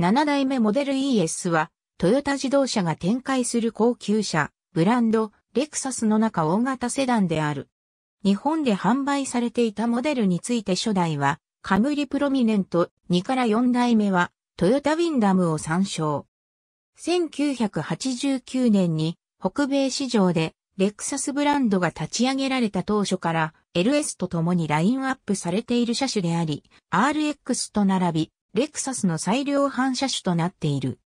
7代目モデル ES は、トヨタ自動車が展開する高級車、ブランド、レクサスの中大型セダンである。日本で販売されていたモデルについて初代は、カムリプロミネント2から4代目は、トヨタウィンダムを参照。1989年に、北米市場で、レクサスブランドが立ち上げられた当初から LS と共にラインアップされている車種であり、RX と並び、レクサスの最良反射種となっている。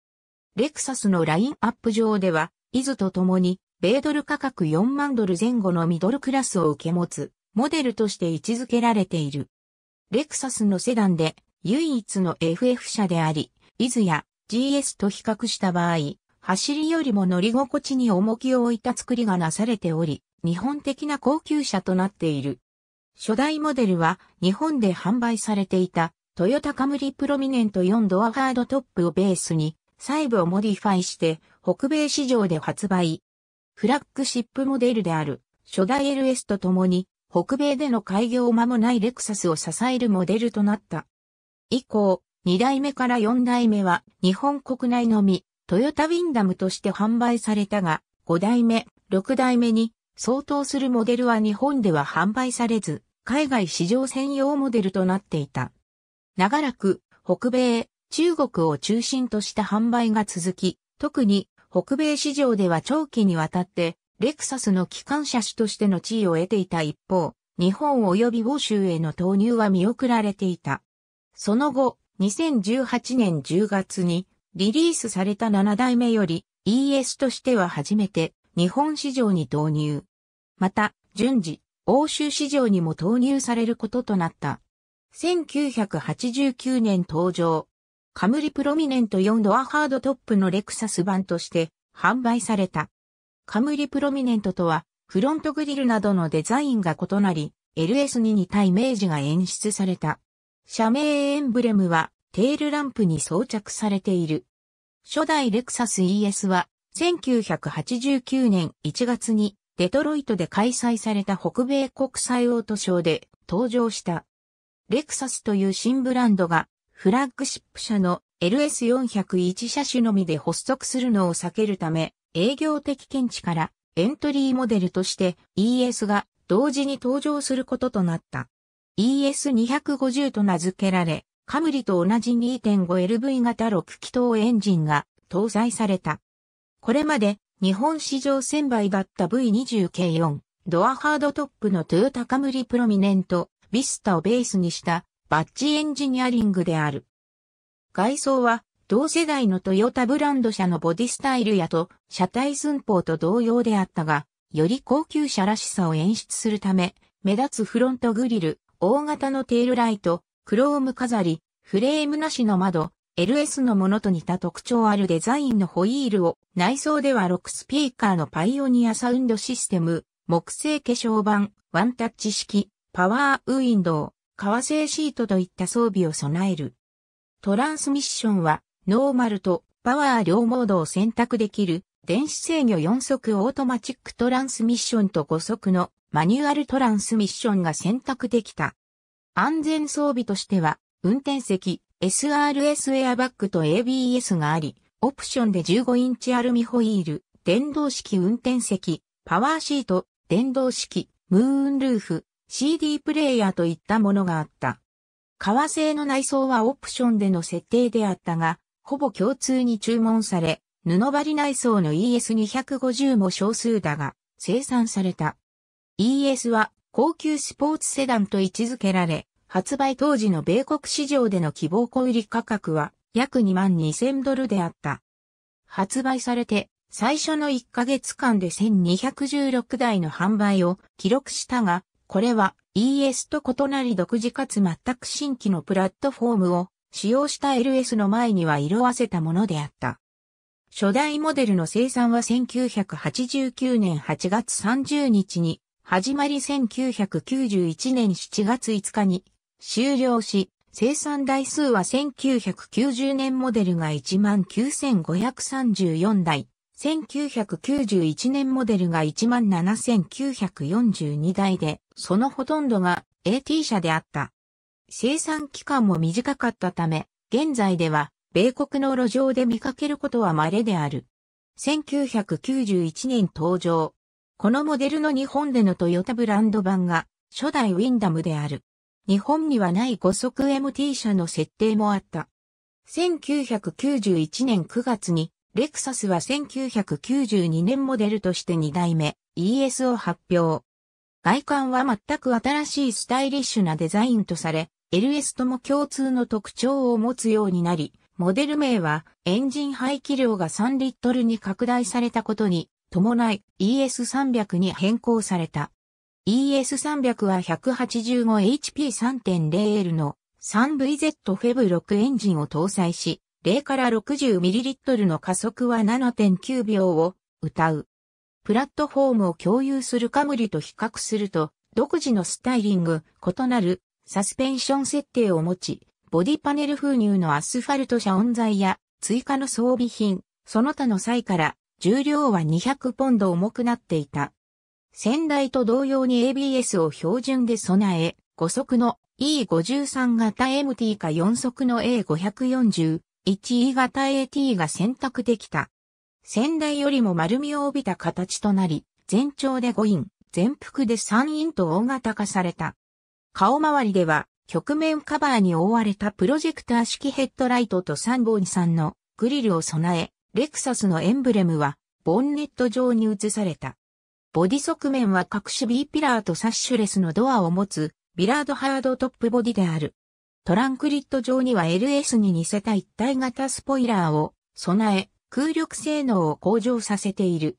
レクサスのラインアップ上では、イズと共に、米ドル価格4万ドル前後のミドルクラスを受け持つ、モデルとして位置づけられている。レクサスのセダンで、唯一の FF 車であり、イズや GS と比較した場合、走りよりも乗り心地に重きを置いた作りがなされており、日本的な高級車となっている。初代モデルは日本で販売されていたトヨタカムリプロミネント4ドアハードトップをベースに、細部をモディファイして、北米市場で発売。フラッグシップモデルである、初代 LS とともに、北米での開業間もないレクサスを支えるモデルとなった。以降、2代目から4代目は日本国内のみ、トヨタウィンダムとして販売されたが、5代目、6代目に相当するモデルは日本では販売されず、海外市場専用モデルとなっていた。長らく北米、中国を中心とした販売が続き、特に北米市場では長期にわたってレクサスの機関車種としての地位を得ていた一方、日本及び欧州への投入は見送られていた。その後、2018年10月にリリースされた7代目より ES としては初めて日本市場に投入。また、順次、欧州市場にも投入されることとなった。1989年登場。カムリプロミネント4ドアハードトップのレクサス版として販売された。カムリプロミネントとは、フロントグリルなどのデザインが異なり、LS に似たイメージが演出された。社名エンブレムはテールランプに装着されている。初代レクサス ES は1989年1月にデトロイトで開催された北米国際オートショーで登場した。レクサスという新ブランドが、フラッグシップ車の LS401 車種のみで発足するのを避けるため、営業的見地からエントリーモデルとして ES が同時に登場することとなった。ES250 と名付けられ、カムリと同じ 2.5LV 型6気筒エンジンが搭載された。これまで日本市場1000倍だった V20K4 ドアハードトップのトヨタカムリプロミネントビスタをベースにしたバッジエンジニアリングである。外装は同世代のトヨタブランド車のボディスタイルやと車体寸法と同様であったが、より高級車らしさを演出するため、目立つフロントグリル、大型のテールライト、クローム飾り、フレームなしの窓、LS のものと似た特徴あるデザインのホイールを、内装では6スピーカーのパイオニアサウンドシステム、木製化粧板、ワンタッチ式、パワーウィンドウ、革製シートといった装備を備える。トランスミッションは、ノーマルとパワー両モードを選択できる、電子制御4速オートマチックトランスミッションと5速のマニュアルトランスミッションが選択できた。安全装備としては、運転席、SRS エアバッグと ABS があり、オプションで15インチアルミホイール、電動式運転席、パワーシート、電動式、ムーンルーフ、CD プレイヤーといったものがあった。革製の内装はオプションでの設定であったが、ほぼ共通に注文され、布張り内装の ES250 も少数だが、生産された。ES は高級スポーツセダンと位置づけられ、発売当時の米国市場での希望小売価格は約2万2000ドルであった。発売されて最初の1ヶ月間で1216台の販売を記録したが、これは ES と異なり独自かつ全く新規のプラットフォームを使用した LS の前には色あせたものであった。初代モデルの生産は1989年8月30日に始まり1991年7月5日に終了し、生産台数は1990年モデルが19,534台、1991年モデルが17,942台で、そのほとんどが AT 車であった。生産期間も短かったため、現在では、米国の路上で見かけることは稀である。1991年登場。このモデルの日本でのトヨタブランド版が、初代ウィンダムである。日本にはない5速 MT 車の設定もあった。1991年9月にレクサスは1992年モデルとして2代目 ES を発表。外観は全く新しいスタイリッシュなデザインとされ、LS とも共通の特徴を持つようになり、モデル名はエンジン排気量が3リットルに拡大されたことに伴い ES300 に変更された。ES300 は 185HP3.0L の 3VZ フェブ6エンジンを搭載し、0から 60ml の加速は7.9秒を歌う。プラットフォームを共有するカムリと比較すると、独自のスタイリング、異なるサスペンション設定を持ち、ボディパネル封入のアスファルト車音材や追加の装備品、その他の際から重量は200ポンド重くなっていた。先代と同様に ABS を標準で備え、5速の E53 型 MT か4速の A540、1E 型 AT が選択できた。先代よりも丸みを帯びた形となり、全長で5イン、全幅で3インと大型化された。顔周りでは、曲面カバーに覆われたプロジェクター式ヘッドライトと3本3のグリルを備え、レクサスのエンブレムは、ボンネット上に移された。ボディ側面は各種 B ピラーとサッシュレスのドアを持つ、ビラードハードトップボディである。トランクリット上には LS に似せた一体型スポイラーを備え、空力性能を向上させている。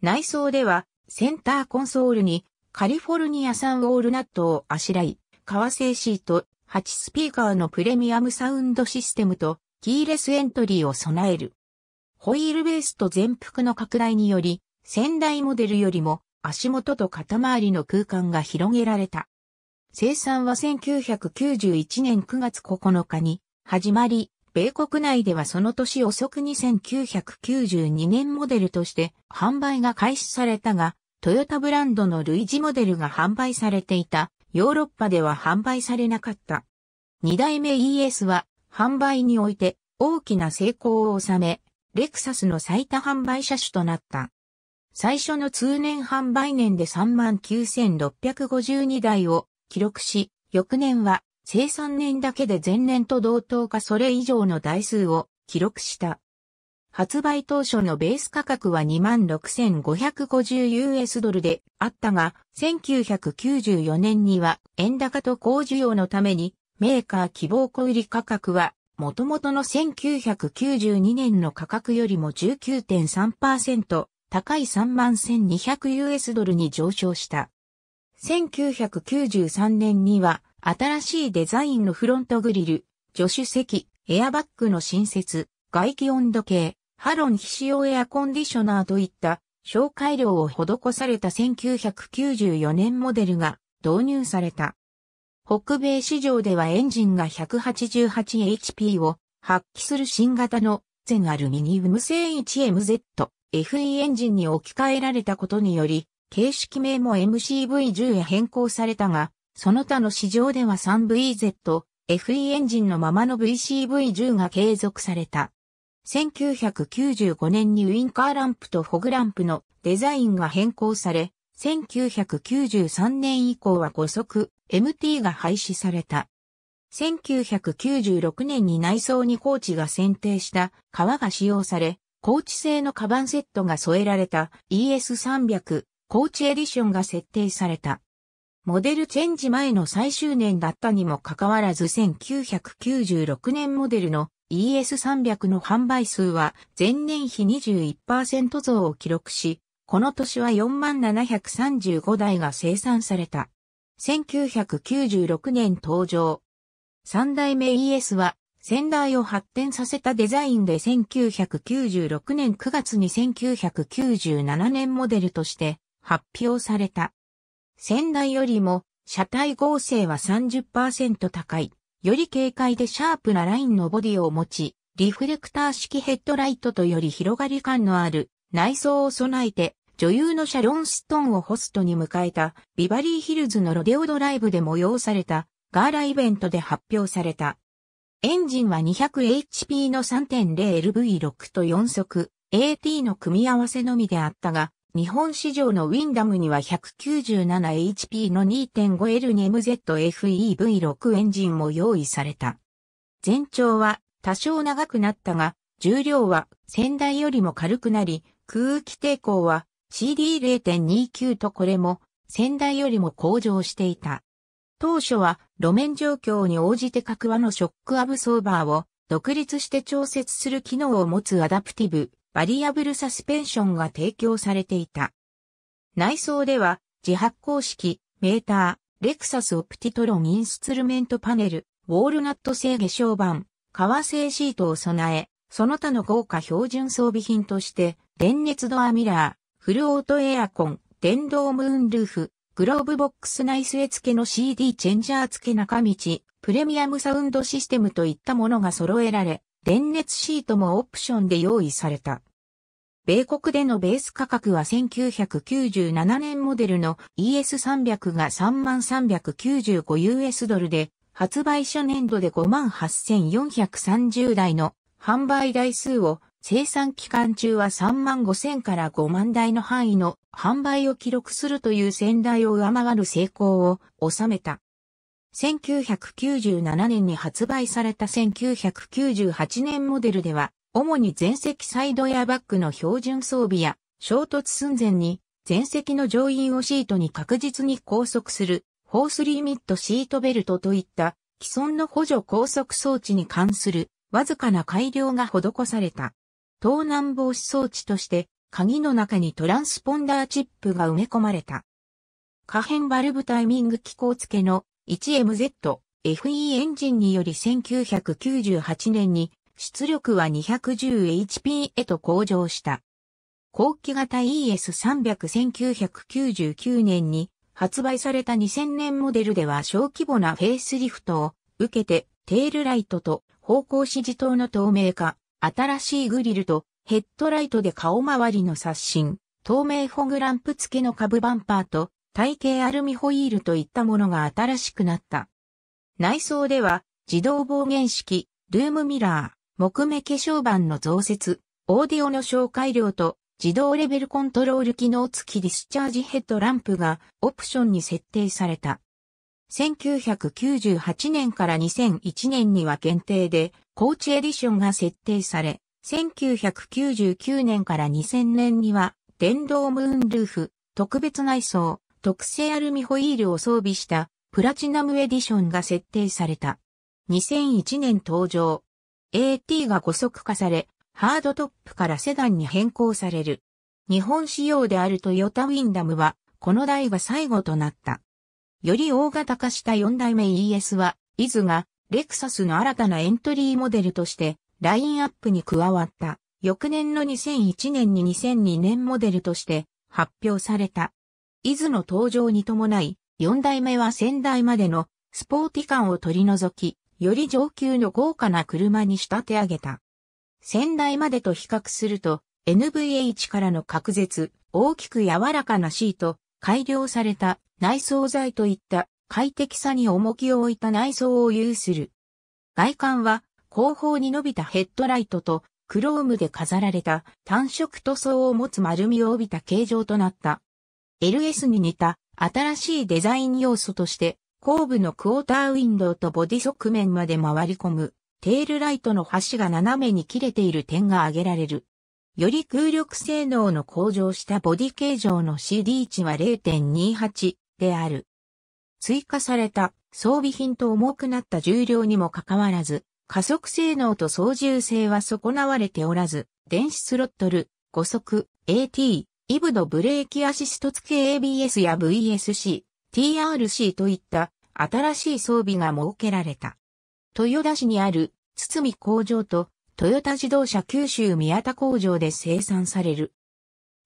内装では、センターコンソールにカリフォルニア産オールナットをあしらい、革製シート、8スピーカーのプレミアムサウンドシステムとキーレスエントリーを備える。ホイールベースと全幅の拡大により、先代モデルよりも足元と肩周りの空間が広げられた。生産は1991年9月9日に始まり、米国内ではその年遅くに1992年モデルとして販売が開始されたが、トヨタブランドの類似モデルが販売されていたヨーロッパでは販売されなかった。2代目 ES は販売において大きな成功を収め、レクサスの最多販売車種となった。最初の通年販売年で39,652台を記録し、翌年は生産年だけで前年と同等かそれ以上の台数を記録した。発売当初のベース価格は 26,550US ドルであったが、1994年には円高と高需要のために、メーカー希望小売価格は、元々の1992年の価格よりも19.3%高い 31,200US ドルに上昇した。1993年には、新しいデザインのフロントグリル、助手席、エアバッグの新設、外気温度計、ハロン非使用エアコンディショナーといった紹介料を施された1994年モデルが導入された。北米市場ではエンジンが 188HP を発揮する新型のゼンアルミニウム製 1MZFE エンジンに置き換えられたことにより、形式名も MCV10 へ変更されたが、その他の市場では 3VZ、FE エンジンのままの VCV10 が継続された。1995年にウィンカーランプとフォグランプのデザインが変更され、1993年以降は5速 MT が廃止された。1996年に内装にコーチが選定した革が使用され、コーチ製のカバンセットが添えられた ES300 コーチエディションが設定された。モデルチェンジ前の最終年だったにもかかわらず1996年モデルの ES300 の販売数は前年比21%増を記録し、この年は4735台が生産された。1996年登場。三代目 ES は先代を発展させたデザインで1996年9月に1997年モデルとして発表された。先代よりも車体合成は30%高い。より軽快でシャープなラインのボディを持ち、リフレクター式ヘッドライトとより広がり感のある内装を備えて、女優のシャロン・ストーンをホストに迎えたビバリーヒルズのロデオドライブで催されたガーライベントで発表された。エンジンは 200HP の 3.0LV6 と4速 AT の組み合わせのみであったが、日本市場のウィンダムには 197HP の 2.5L に MZFEV6 エンジンも用意された。全長は多少長くなったが、重量は先代よりも軽くなり、空気抵抗は CD0.29 とこれも先代よりも向上していた。当初は路面状況に応じて各輪のショックアブソーバーを独立して調節する機能を持つアダプティブバリアブルサスペンションが提供されていた。内装では、自発光式、メーター、レクサスオプティトロンインスゥルメントパネル、ウォールナット製化粧板、革製シートを備え、その他の豪華標準装備品として、電熱ドアミラー、フルオートエアコン、電動ムーンルーフ、グローブボックス内据え付けの CD チェンジャー付け中道、プレミアムサウンドシステムといったものが揃えられ、電熱シートもオプションで用意された。米国でのベース価格は1997年モデルの ES300 が 3395US ドルで、発売初年度で58,430台の販売台数を生産期間中は3万5000から5万台の範囲の販売を記録するという先代を上回る成功を収めた。1997年に発売された1998年モデルでは、主に前席サイドエアバッグの標準装備や、衝突寸前に前席の乗員をシートに確実に拘束する、ホースリミットシートベルトといった既存の補助拘束装置に関するわずかな改良が施された。盗難防止装置として、鍵の中にトランスポンダーチップが埋め込まれた。可変バルブタイミング機構付けの 1MZ、FE エンジンにより1998年に出力は 210HP へと向上した。後期型 ES3001999 年に発売された2000年モデルでは小規模なフェイスリフトを受けてテールライトと方向指示灯の透明化、新しいグリルとヘッドライトで顔周りの刷新、透明フォグランプ付けの株バンパーと体型アルミホイールといったものが新しくなった。内装では自動防減式、ルームミラー、木目化粧板の増設、オーディオの紹介量と自動レベルコントロール機能付きディスチャージヘッドランプがオプションに設定された。1998年から2001年には限定で、コーチエディションが設定され、1999年から2000年には、電動ムーンルーフ、特別内装、特製アルミホイールを装備したプラチナムエディションが設定された。2001年登場。AT が5速化され、ハードトップからセダンに変更される。日本仕様であるトヨタウィンダムは、この台が最後となった。より大型化した4代目 ES は、イズが、レクサスの新たなエントリーモデルとして、ラインアップに加わった。翌年の2001年に2002年モデルとして発表された。伊豆の登場に伴い、四代目は先代までのスポーティ感を取り除き、より上級の豪華な車に仕立て上げた。先代までと比較すると、NVH からの隔絶、大きく柔らかなシート、改良された内装材といった快適さに重きを置いた内装を有する。外観は後方に伸びたヘッドライトとクロームで飾られた単色塗装を持つ丸みを帯びた形状となった LS に似た新しいデザイン要素として後部のクォーターウィンドウとボディ側面まで回り込むテールライトの端が斜めに切れている点が挙げられる。より空力性能の向上したボディ形状の CD 値は0.28である。追加された装備品と重くなった重量にもかかわらず、加速性能と操縦性は損なわれておらず、電子スロットル、5速、AT、イブのブレーキアシスト付き ABS や VSC、TRC といった新しい装備が設けられた。豊田市にある堤工場と豊田自動車九州宮田工場で生産される。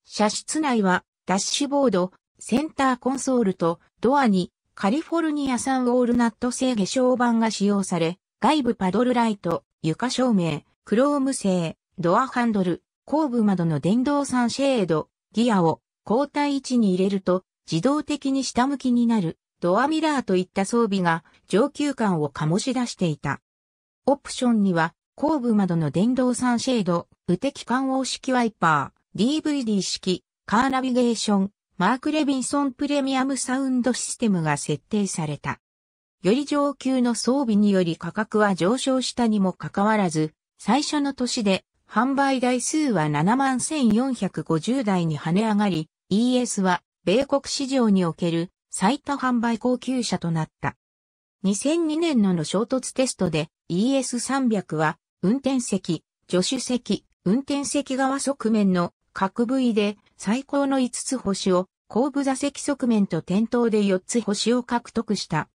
車室内はダッシュボード、センターコンソールとドアにカリフォルニア産オールナット製化粧板が使用され、外部パドルライト、床照明、クローム製、ドアハンドル、後部窓の電動サンシェード、ギアを交代位置に入れると自動的に下向きになるドアミラーといった装備が上級感を醸し出していた。オプションには後部窓の電動サンシェード、雨滴感応式ワイパー、DVD 式、カーナビゲーション、マーク・レビンソンプレミアムサウンドシステムが設定された。より上級の装備により価格は上昇したにもかかわらず、最初の年で販売台数は71,450台に跳ね上がり、ES は米国市場における最多販売高級車となった。2002年のの衝突テストで ES300 は運転席、助手席、運転席側側面の各部位で最高の5つ星を後部座席側面と点灯で4つ星を獲得した。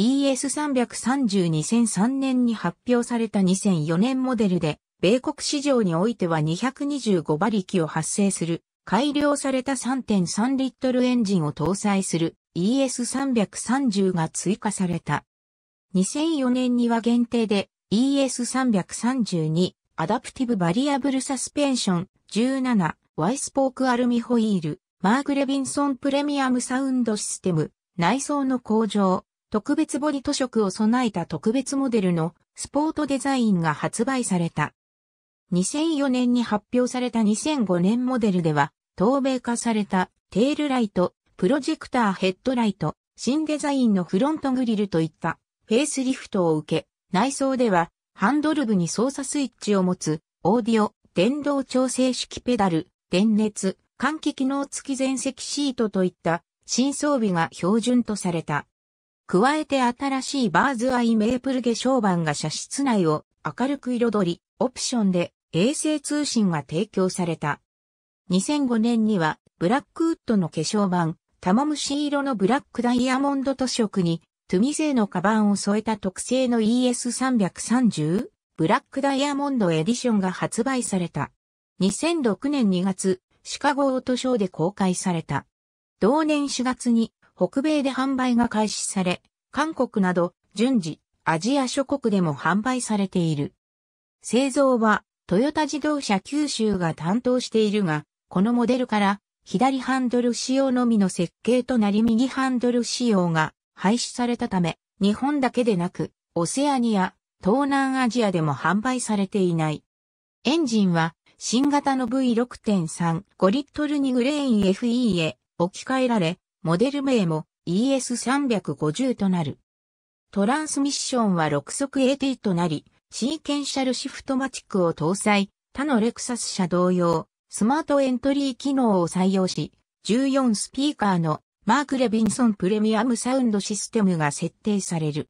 ES330 2003年に発表された2004年モデルで米国市場においては225馬力を発生する、改良された3.3リットルエンジンを搭載する ES330 が追加された。2004年には限定で ES332 アダプティブバリアブルサスペンション17ワイスポークアルミホイールマーグレビンソンプレミアムサウンドシステム内装の向上特別ボディ塗色を備えた特別モデルのスポートデザインが発売された。2004年に発表された2005年モデルでは、透明化されたテールライト、プロジェクターヘッドライト、新デザインのフロントグリルといったフェイスリフトを受け、内装ではハンドル部に操作スイッチを持つ、オーディオ、電動調整式ペダル、電熱、換気機能付き全席シートといった新装備が標準とされた。加えて新しいバーズアイメープル化粧板が車室内を明るく彩り、オプションで衛星通信が提供された。2005年には、ブラックウッドの化粧版、玉虫色のブラックダイヤモンド塗色に、トゥミ製のカバンを添えた特製の ES330 ブラックダイヤモンドエディションが発売された。2006年2月、シカゴオートショーで公開された。同年4月に北米で販売が開始され、韓国など順次アジア諸国でも販売されている。製造はトヨタ自動車九州が担当しているが、このモデルから左ハンドル仕様のみの設計となり右ハンドル仕様が廃止されたため、日本だけでなく、オセアニア、東南アジアでも販売されていない。エンジンは新型の V6.3 5リットルニグレイン FE へ置き換えられ、モデル名も ES350 となる。トランスミッションは6速 AT となり、シーケンシャルシフトマチックを搭載、他のレクサス車同様、スマートエントリー機能を採用し、14スピーカーのマーク・レビンソンプレミアムサウンドシステムが設定される。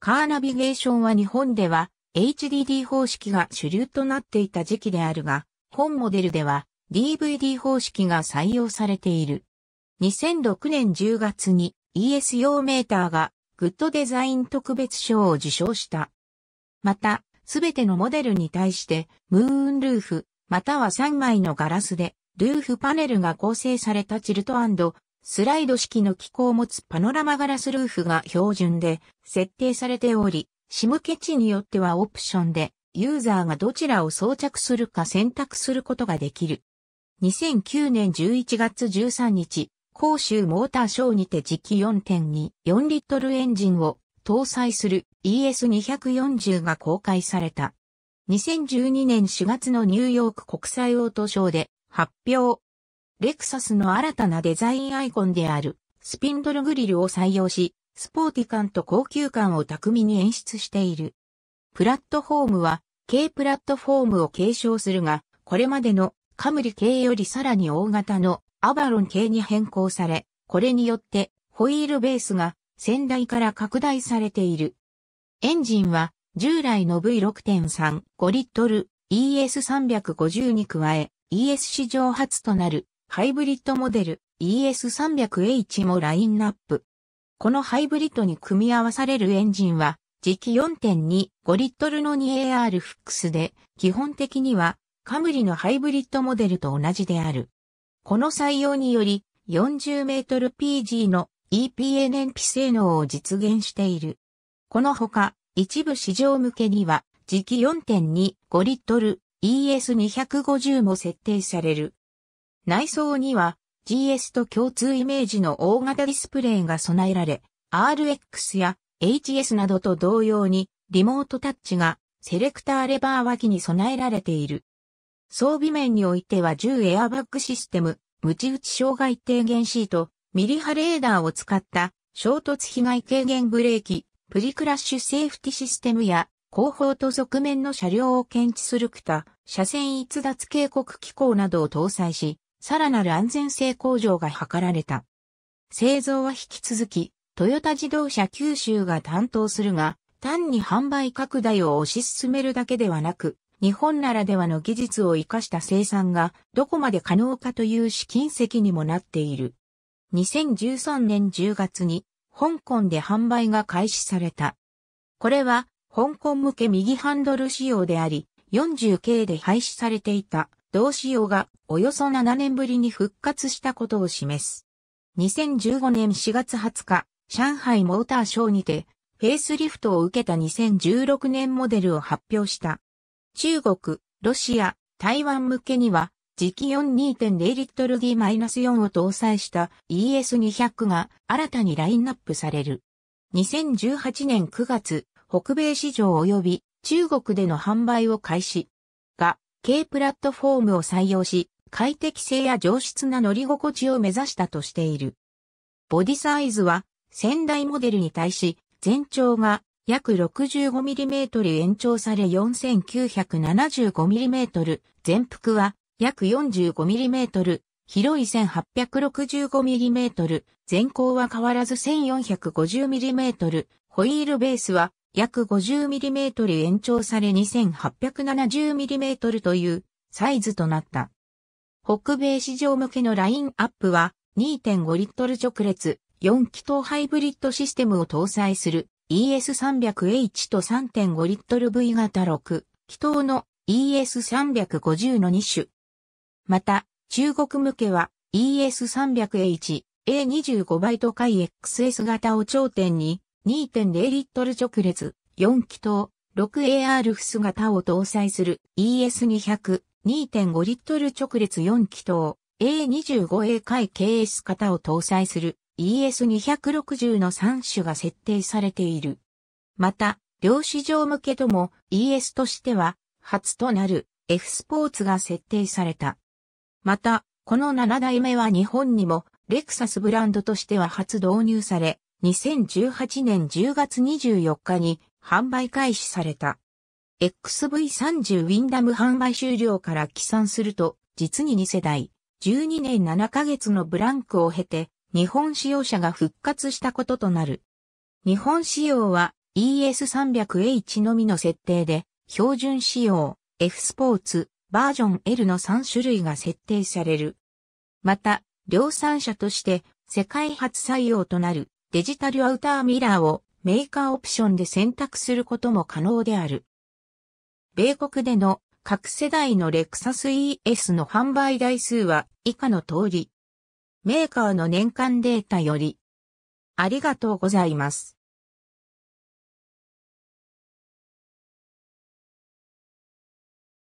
カーナビゲーションは日本では HDD 方式が主流となっていた時期であるが、本モデルでは DVD 方式が採用されている。2006年10月に ES 用メーターがグッドデザイン特別賞を受賞した。また、すべてのモデルに対して、ムーンルーフ、または3枚のガラスで、ルーフパネルが構成されたチルトスライド式の機構を持つパノラマガラスルーフが標準で設定されており、シムケ地によってはオプションで、ユーザーがどちらを装着するか選択することができる。2009年11月13日、広州モーターショーにて時期4.2、4リットルエンジンを搭載する ES240 が公開された。2012年4月のニューヨーク国際オートショーで発表。レクサスの新たなデザインアイコンであるスピンドルグリルを採用し、スポーティ感と高級感を巧みに演出している。プラットフォームは、軽プラットフォームを継承するが、これまでのカムリ系よりさらに大型のアバロン系に変更され、これによってホイールベースが先代から拡大されている。エンジンは従来の V6.3.5 リットル ES350 に加え ES 史上初となるハイブリッドモデル ES300H もラインナップ。このハイブリッドに組み合わされるエンジンは時期4.25リットルの 2AR フックスで基本的にはカムリのハイブリッドモデルと同じである。この採用により40メートル PG の EPA 燃費性能を実現している。このほか、一部市場向けには、時期4.25リットル ES250 も設定される。内装には GS と共通イメージの大型ディスプレイが備えられ、RX や HS などと同様にリモートタッチがセレクターレバー脇に備えられている。装備面においては10エアバッグシステム、無知打ち障害低減シート、ミリ波レーダーを使った衝突被害軽減ブレーキ、プリクラッシュセーフティシステムや後方と側面の車両を検知するクタ、車線逸脱警告機構などを搭載し、さらなる安全性向上が図られた。製造は引き続き、トヨタ自動車九州が担当するが、単に販売拡大を推し進めるだけではなく、日本ならではの技術を活かした生産がどこまで可能かという試金石にもなっている。2013年10月に香港で販売が開始された。これは香港向け右ハンドル仕様であり、40K で廃止されていた同仕様がおよそ7年ぶりに復活したことを示す。2015年4月20日、上海モーターショーにてフェイスリフトを受けた2016年モデルを発表した。中国、ロシア、台湾向けには磁気4 2 0 l D-4 を搭載した ES200 が新たにラインナップされる。2018年9月、北米市場及び中国での販売を開始。が、軽プラットフォームを採用し、快適性や上質な乗り心地を目指したとしている。ボディサイズは、先代モデルに対し、全長が約 65mm 延長され 4975mm、全幅は約 45mm、広い1 865mm、全高は変わらず 1450mm、ホイールベースは約 50mm 延長され 2870mm というサイズとなった。北米市場向けのラインアップは2.5リットル直列4気筒ハイブリッドシステムを搭載する ES300H と3.5リットル V 型6気筒の ES350 の2種また、中国向けは ES300H、A25 バイト回 XS 型を頂点に2.0リットル直列4気筒 6AR フス型を搭載する ES200、2.5リットル直列4気筒 A25A 回 KS 型を搭載する ES260 の3種が設定されている。また、両市場向けとも ES としては初となる F スポーツが設定された。また、この7代目は日本にも、レクサスブランドとしては初導入され、2018年10月24日に販売開始された。XV30 ウィンダム販売終了から起算すると、実に2世代、12年7ヶ月のブランクを経て、日本使用者が復活したこととなる。日本仕様は ES300H のみの設定で、標準仕様、F スポーツ、バージョン L の3種類が設定される。また、量産車として世界初採用となるデジタルアウターミラーをメーカーオプションで選択することも可能である。米国での各世代のレクサス ES の販売台数は以下の通り。メーカーの年間データより。ありがとうございます。